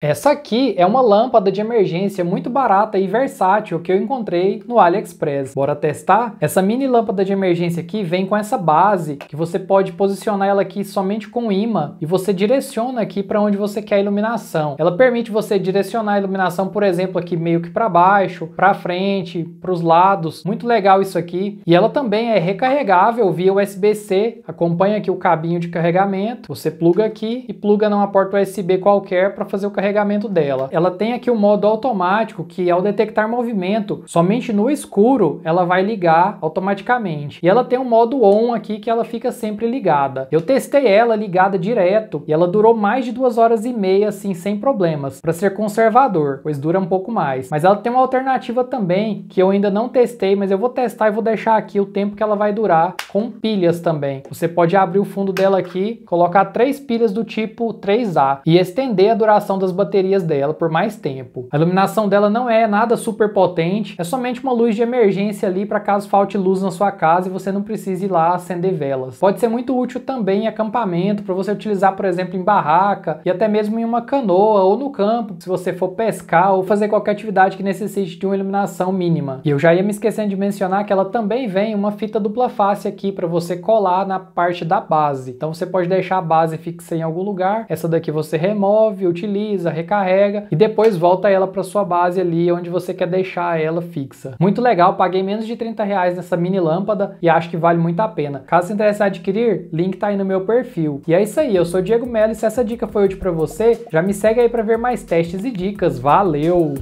Essa aqui é uma lâmpada de emergência muito barata e versátil que eu encontrei no AliExpress. Bora testar? Essa mini lâmpada de emergência aqui vem com essa base que você pode posicionar ela aqui somente com imã e você direciona aqui para onde você quer a iluminação. Ela permite você direcionar a iluminação, por exemplo, aqui meio que para baixo, para frente, para os lados. Muito legal isso aqui. E ela também é recarregável via USB-C. Acompanha aqui o cabinho de carregamento. Você pluga aqui e pluga numa porta USB qualquer para fazer o carregamento carregamento dela. Ela tem aqui o um modo automático que ao detectar movimento, somente no escuro, ela vai ligar automaticamente. E ela tem um modo on aqui que ela fica sempre ligada. Eu testei ela ligada direto e ela durou mais de duas horas e meia assim sem problemas, para ser conservador, pois dura um pouco mais. Mas ela tem uma alternativa também que eu ainda não testei, mas eu vou testar e vou deixar aqui o tempo que ela vai durar com pilhas também. Você pode abrir o fundo dela aqui, colocar três pilhas do tipo 3A e estender a duração das baterias dela por mais tempo. A iluminação dela não é nada super potente, é somente uma luz de emergência ali para caso falte luz na sua casa e você não precise ir lá acender velas. Pode ser muito útil também em acampamento para você utilizar, por exemplo, em barraca e até mesmo em uma canoa ou no campo, se você for pescar ou fazer qualquer atividade que necessite de uma iluminação mínima. E eu já ia me esquecendo de mencionar que ela também vem uma fita dupla face aqui aqui para você colar na parte da base. Então você pode deixar a base fixa em algum lugar, essa daqui você remove, utiliza, recarrega e depois volta ela para sua base ali onde você quer deixar ela fixa. Muito legal, paguei menos de 30 reais nessa mini lâmpada e acho que vale muito a pena. Caso você interesse adquirir, link tá aí no meu perfil. E é isso aí, eu sou Diego Melo e se essa dica foi útil para você, já me segue aí para ver mais testes e dicas. Valeu!